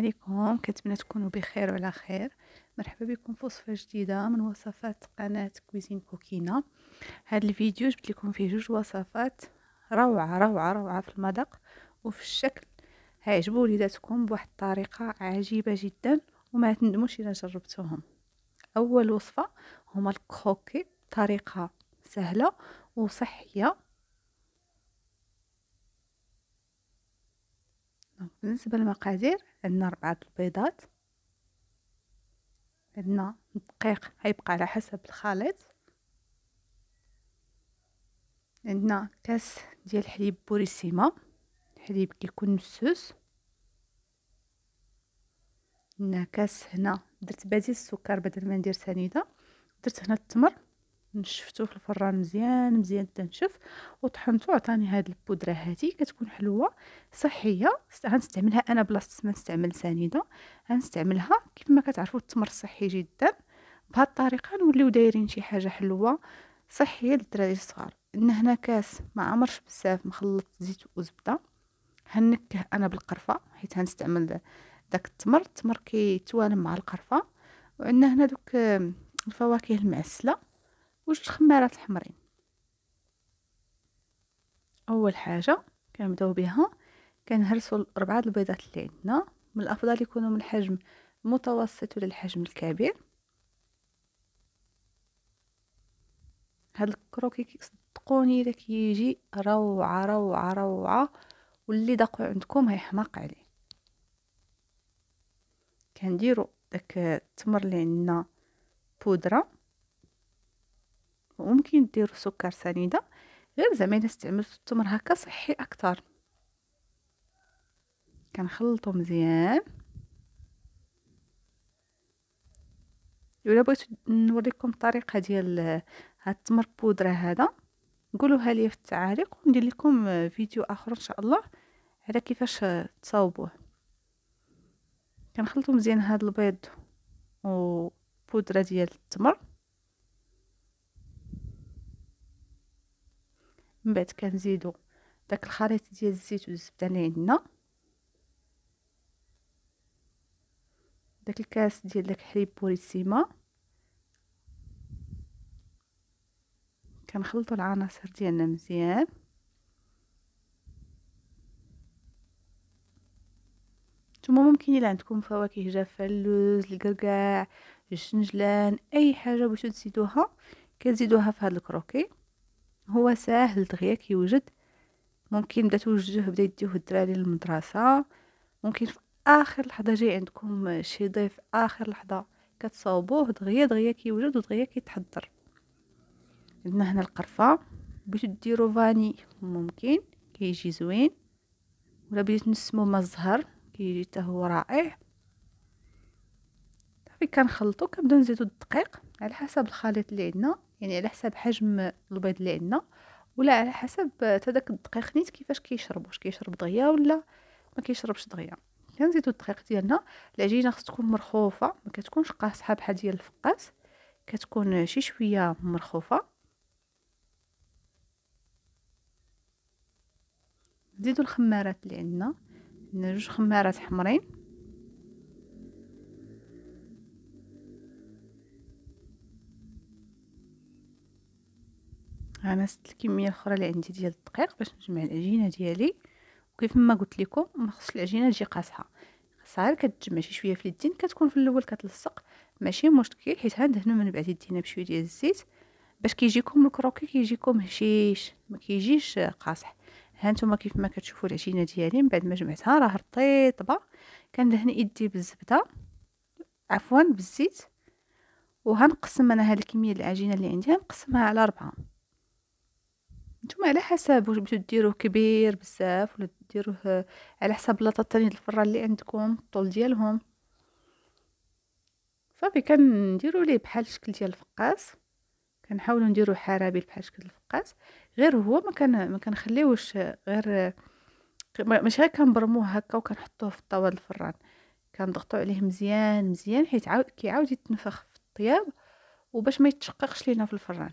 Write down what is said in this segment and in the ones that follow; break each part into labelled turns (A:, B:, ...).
A: عليكم كنتمنى تكونوا بخير وعلى خير مرحبا بكم في وصفه جديده من وصفات قناه كويزين كوكينا هذا الفيديو جبت لكم فيه جوج وصفات روعه روعه روعه في المذاق وفي الشكل هيعجبوا وليداتكم بواحد الطريقه عجيبه جدا وما تندموش الا جربتوهم اول وصفه هما الكوكي بطريقه سهله وصحيه بالنسبة للمقادير عندنا ربعة البيضات عندنا الدقيق غيبقى على حسب الخليط عندنا كاس ديال حليب بوريسيما الحليب كيكون مسوس عندنا كاس هنا درت بديل السكر بدل ما ندير سنيده درت هنا التمر نشفتو في الفران مزيان مزيان تنشف وطحنتو عطاني هاد البودره هادي كتكون حلوه صحيه غنستعملها انا بلاصه ما نستعمل سنيده غنستعملها كيف ما كتعرفوا التمر صحي جدا بهاد الطريقه نوليو دايرين شي حاجه حلوه صحيه للدراري الصغار ان هنا كاس ما عمرش بزاف مخلط زيت وزبده هنكه انا بالقرفه حيت هنستعمل داك التمر التمر كيتوالم مع القرفه وعندنا هنا دوك الفواكه المعسله وجوج خمارات حمرين اول حاجه كنبداو بها كنهرسوا د البيضات اللي عندنا من الافضل يكونوا من الحجم المتوسط ولا الحجم الكبير هاد الكروكي صدقوني الا كيجي روعه روعه روعه واللي داقو عندكم هيحماق عليه كنديروا داك التمر اللي عندنا بودره وممكن ديروا سكر سنيده غير زعما الا استعملتوا التمر هكا صحي اكثر كنخلطو مزيان ولا بغيت نوريكم الطريقه ديال هاد التمر بودره هذا قولوها لي في التعاليق وندير لكم فيديو اخر ان شاء الله على كيفاش تصاوبوه كنخلطو مزيان هاد البيض بودره ديال التمر من بعد كنزيدو داك الخليط ديال الزيت والزبده اللي عندنا داك الكاس ديال داك حليب بوريسيما كنخلطوا العناصر ديالنا مزيان نتوما ممكن الا عندكم فواكه جافه اللوز القرقاع الشنجلان اي حاجه بغيتو تزيدوها كنزيدوها في هاد الكروكي هو ساهل دغيا كيوجد ممكن بدا توجدوه بدا يديوه الدراري للمدرسه ممكن في اخر لحظه جاي عندكم شي ضيف اخر لحظه كتصاوبوه دغيا دغيا كيوجد ودغيا كيتحضر عندنا هنا القرفه بغيتو ديرو فاني ممكن كيجي زوين ولا بغيتو نسمو ما الزهر كيجي حتى هو رائع صافي كنخلطو كنبداو نزيدو الدقيق على حسب الخليط اللي عندنا يعني على حسب حجم البيض اللي عندنا ولا على حسب داك الدقيق نيت كيفاش كيشرب واش كيشرب دغيا ولا ما كيشربش دغيا كنزيدو الدقيق ديالنا العجينه خص تكون مرخوفه ما كتكونش قاصحه بحال ديال الفقاس كتكون شي شويه مرخوفه نزيدو الخمارات اللي عندنا عندنا جوج خمارات حمرين غنست الكميه الاخرى اللي عندي ديال الدقيق باش نجمع العجينه ديالي وكيف ما قلت لكم ما خصش العجينه تجي قاصحه خاصها غير كتجمع شي شويه في اليدين كتكون في الاول كتلصق ماشي مشكل حيت غندهنو من بعد يدينا بشويه ديال الزيت باش كيجيكم الكروكي كيجيكم هشيش ما كيجيش قاصح ها نتوما كيف ما كتشوفوا العجينه ديالي من بعد ما جمعتها راه رطيطبه كندهن يدي بالزبده عفوا بالزيت وغنقسم انا هاد الكميه العجينه اللي عندي غنقسمها على ربعه نتوما على حسب واش بغيتو ديروه كبير بزاف ولا ديروه آه، على حسب بلاطه الثانيه الفران اللي عندكم الطول ديالهم صافي كنديرو ليه بحال الشكل ديال الفقاس كنحاولوا نديرو حرابيل بحال شكل الفقاس غير هو ما كان ما كنخليوش آه، غير آه، ماشي غير كنبرموه هكا وكنحطوه في الطاوله الفران كنضغطو عليه مزيان مزيان حيت عاود كيعاود يتنفخ في الطياب وباش ما يتشققش لينا في الفران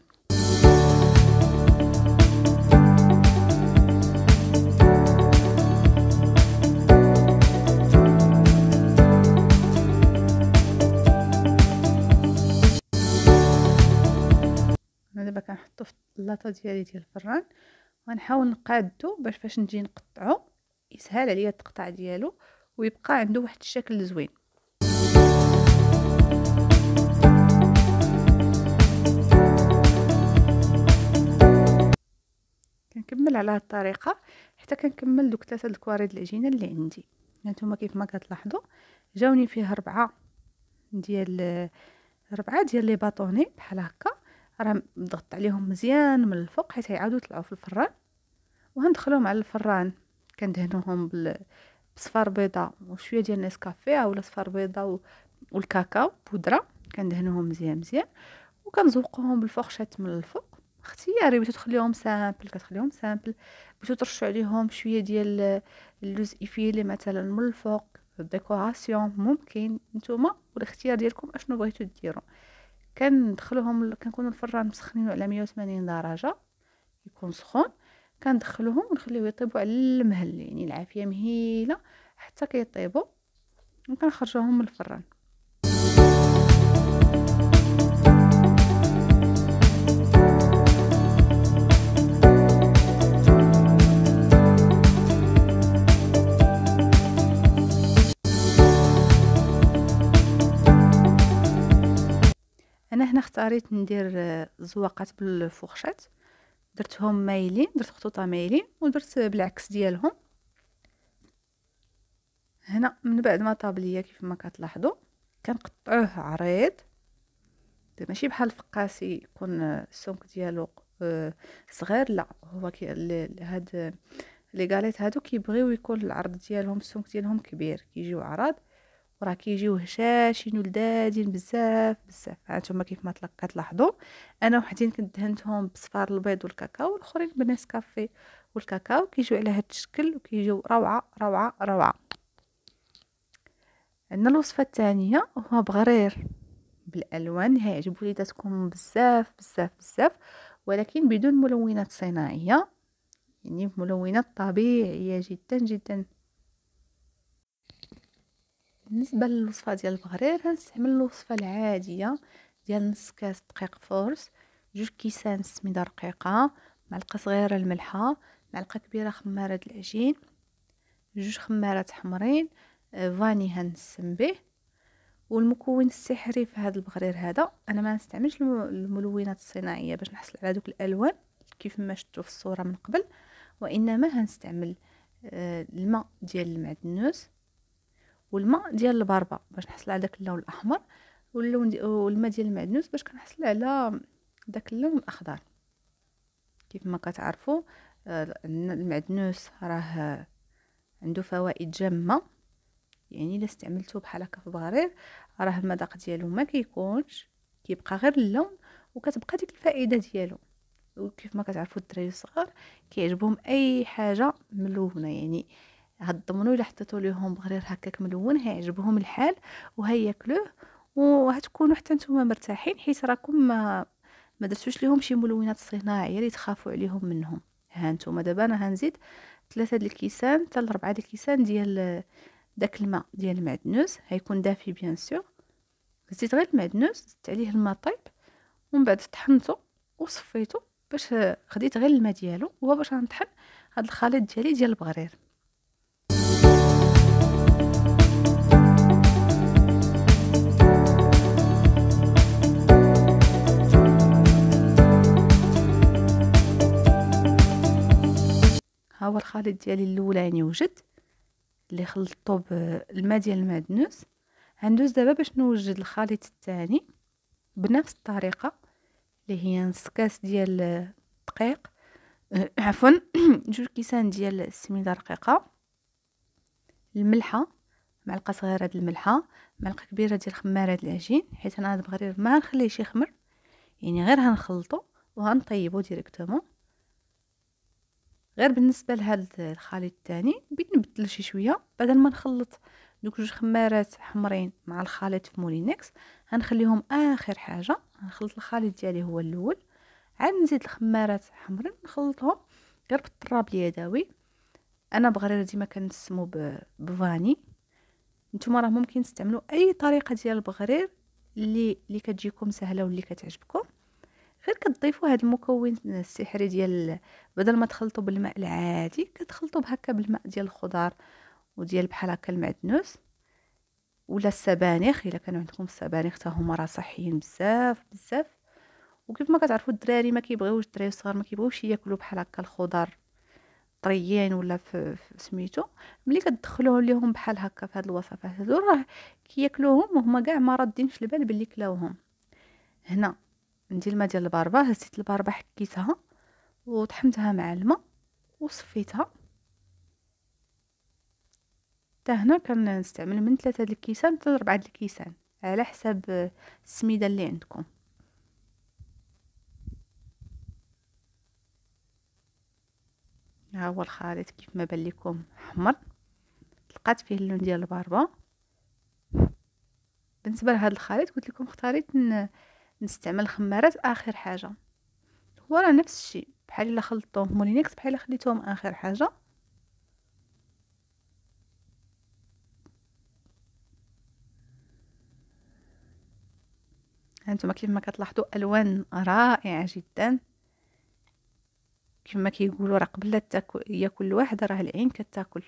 A: دابا كنحطو في اللاطه ديالي ديال الفران غنحاول نقادو باش فاش نجي نقطعو يسهل عليا التقطع ديالو ويبقى عنده واحد الشكل زوين كنكمل على هاد الطريقه حتى كنكمل دوك ثلاثه الكواريد العجينه اللي عندي هانتوما كيف ما كتلاحظوا جاوني فيه ربعه ديال ربعه ديال لي باطوني بحال هكا راه ضغطت عليهم مزيان من الفوق حيت يعاودوا يطلعوا في الفران وهندخلهم على الفران كندهنوهم بال... بصفار بيضاء وشويه ديال نسكافيه ولا صفار بيضاء و... والكاكاو بودره كندهنوهم مزيان مزيان وكنزوقوهم بالفرشات من الفوق اختياري بغيتو تخليهم سامبل كتخليهم سامبل بغيتو ترشوا عليهم شويه ديال اللوز ايفيلي مثلا من الفوق ديكوراسيون ممكن نتوما والاختيار ديالكم اشنو بغيتو ديروا كندخلهم كنكونوا الفران مسخنينو على 180 درجه يكون سخون كندخلهم ونخليو يطيبوا على المهل يعني العافيه مهيله حتى كيطيبوا وكنخرجوهم من الفران انا هنا اختاريت ندير آه، زواقات بالفوخشات درتهم مايلين درت خطوطه مايلين ودرت بالعكس ديالهم هنا من بعد ما طاب ليا كيف ما كتلاحظوا كنقطعوه عريض ماشي بحال الفقاسي يكون آه، السمك ديالو آه، صغير لا هو كي هاد لي غاليت هادو كيبغيو يكون العرض ديالهم السمك ديالهم كبير كيجيو عراض وراه كيجيو هشاشين ولدادين بزاف بزاف هانتوما كيف ما تلاحظوا انا وحدين كنت دهنتهم بصفار البيض والكاكاو والاخرين بنسكافيه والكاكاو كيجيو على هذا الشكل وكيجيو روعه روعه روعه عندنا الوصفه الثانيه هو بغرير بالالوان هيعجبوا وليداتكم بزاف بزاف بزاف ولكن بدون ملونات صناعيه يعني ملونات طبيعيه جدا جدا بالنسبه للوصفه ديال البغرير غنستعمل الوصفه العاديه ديال نص كاس دقيق فورس جوج كيسان سميده رقيقه معلقه صغيره الملحه معلقه كبيره خماره العجين جوج خمارات حمرين آه، فاني هنسم به والمكون السحري في هذا البغرير هذا انا ما نستعملش الملونات الصناعيه باش نحصل على دوك الالوان كيف ما شفتوا في الصوره من قبل وانما هنستعمل آه، الماء ديال المعدنوس والماء ديال الباربا باش نحصل على داك اللون الاحمر واللون والماء ديال المعدنوس باش كنحصل على داك اللون الاخضر كيف ما كتعرفوا آه، المعدنوس راه عنده فوائد جامه يعني الا استعملته بحال هكا في البغرير راه المذاق ديالو ما كيكونش كيبقى غير اللون وكتبقى ديك الفائده ديالو وكيف ما كتعرفوا الدراري الصغار كيعجبهم اي حاجه ملونه يعني الضمنو الا حطيتو ليهم بغرير هكاك ملون هيعجبهم الحال وهياكلوه وهتكونوا حتى نتوما مرتاحين حيت راكم ما ما درتوش ليهم شي ملونات صناعيه اللي تخافوا عليهم منهم ها نتوما دابا انا هنزيد ثلاثة د الكيسان حتى لربعة الكيسان ديال داك الماء ديال المعدنوس هيكون دافي بيان سور زيد غير المعدنوس زدت عليه الماء طايب ومن بعد طحنته وصفيته باش خديت غير الماء ديالو وهو باش غنطحن هاد الخليط ديالي ديال البغرير هو الخليط ديالي يعني وجد اللي خلطته بالماء ديال المعدنوس هندوز دابا باش نوجد الخليط الثاني بنفس الطريقه اللي هي نص كاس ديال الدقيق أه، عفوا جوج كيسان ديال السميده رقيقه الملحه معلقه صغيره ديال الملحه معلقه كبيره ديال خماره ديال العجين حيت انا هاد المغرير ما نخليه يخمر يعني غير هنخلطو وهنطيبو ديريكتومون غير بالنسبه لهاد الخليط الثاني بغيت نبدل شي شويه بدل ما نخلط دوك جوج خمارات حمرين مع الخليط في مولينكس غنخليهم اخر حاجه نخلط الخليط ديالي هو الاول عاد نزيد الخمارات حمرين نخلطهم غير بالتراب اليدوي انا بغرير ديما كنسمو بفاني نتوما راه ممكن تستعملوا اي طريقه ديال البغرير اللي اللي كتجيكم سهله واللي كتعجبكم غير كتضيفوا هذا المكون السحري ديال بدل ما تخلطوا بالماء العادي كتخلطوا بهكا بالماء ديال الخضار وديال بحال هكا المعدنوس ولا السبانخ الا كانوا عندكم السبانخ حتى هما راه صحيين بزاف بزاف وكيف ما كتعرفوا الدراري ما كيبغيوش الدراري الصغار ما كيبغيوش ياكلوا بحال هكا الخضار طريين ولا في, سميتو ملي كتدخلوه ليهم بحال هكا في هاد الوصفات هادو راه كياكلوهم وهما كاع ما رادينش البال باللي كلاوهم هنا عندي الماء ديال الباربه هزيت الباربه حكيتها وطحنتها مع الماء وصفيتها حتى هنا كنستعمل من ثلاثة د الكيسان حتى لربعة د الكيسان على حسب السميده اللي عندكم ها هو الخليط كيف ما بان لكم احمر لقات فيه اللون ديال الباربه بالنسبه لهذا الخليط قلت لكم اختاريت نستعمل الخمارات اخر حاجه هو راه نفس الشيء بحال الا خلطتهم مولينيكس بحال الا خليتهم اخر حاجه هانتوما كيف ما كتلاحظوا الوان رائعه جدا كما كيقولوا راه قبل تاكل ياكل الواحد راه العين كتاكل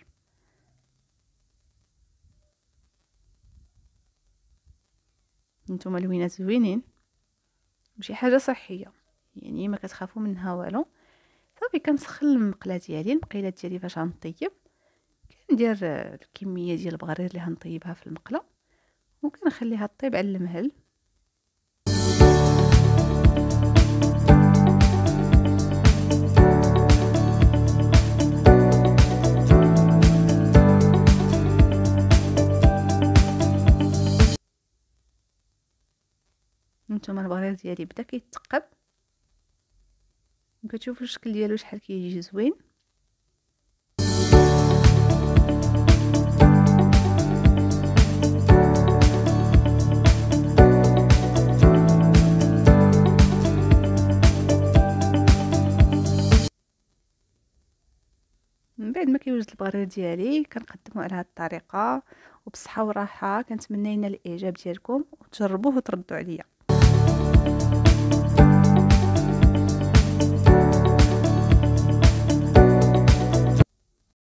A: نتوما لوينات زوينين ماشي حاجه صحيه يعني ما كتخافوا منها والو صافي كنسخن المقله ديالي المقيله ديالي فاش غنطيب كندير الكميه ديال البغرير اللي غنطيبها في المقله وكنخليها طيب على المهل البريض ديالي بدا كيتقب كتشوفوا الشكل ديالو شحال كيجي زوين من بعد ما كيوجد البرير ديالي كنقدمه على هذه الطريقه وبصحه وراحه كنتمنى ينال الاعجاب ديالكم وتجربوه وتردوا عليا you